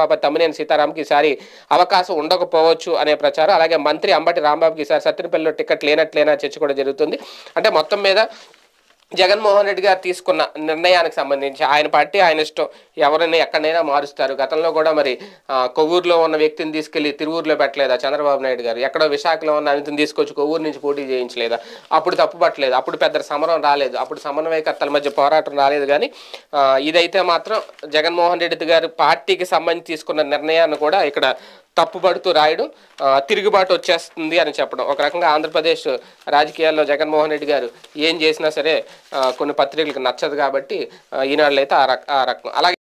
బాబా తమ్మినేని కి ఈసారి అవకాశం ఉండకపోవచ్చు అనే ప్రచారం అలాగే మంత్రి అంబటి రాంబాబుకి ఈసారి సత్తినపల్లిలో టికెట్ లేనట్లేనా చర్చ కూడా జరుగుతుంది అంటే మొత్తం మీద జగన్మోహన్ రెడ్డి గారు తీసుకున్న నిర్ణయానికి సంబంధించి ఆయన పార్టీ ఆయన ఇష్టం ఎవరైనా ఎక్కడైనా మారుస్తారు గతంలో కూడా మరి కొవ్వూరులో ఉన్న వ్యక్తిని తీసుకెళ్లి తిరువూరులో పెట్టలేదా చంద్రబాబు నాయుడు గారు ఎక్కడో విశాఖలో ఉన్న అనితని తీసుకొచ్చి కొవ్వూరు నుంచి పోటీ చేయించలేదా అప్పుడు తప్పు పట్టలేదు అప్పుడు పెద్ద సమరం రాలేదు అప్పుడు సమన్వయకర్తల మధ్య పోరాటం రాలేదు కానీ ఇదైతే మాత్రం జగన్మోహన్ రెడ్డి గారు పార్టీకి సంబంధించి తీసుకున్న నిర్ణయాన్ని కూడా ఇక్కడ తప్పుబడుతూ రాయడం తిరుగుబాటు వచ్చేస్తుంది అని చెప్పడం ఒక రకంగా ఆంధ్రప్రదేశ్ రాజకీయాల్లో జగన్మోహన్ రెడ్డి గారు ఏం చేసినా సరే కొన్ని పత్రికలకు నచ్చదు కాబట్టి ఈనాడులైతే ఆ రకం అలాగే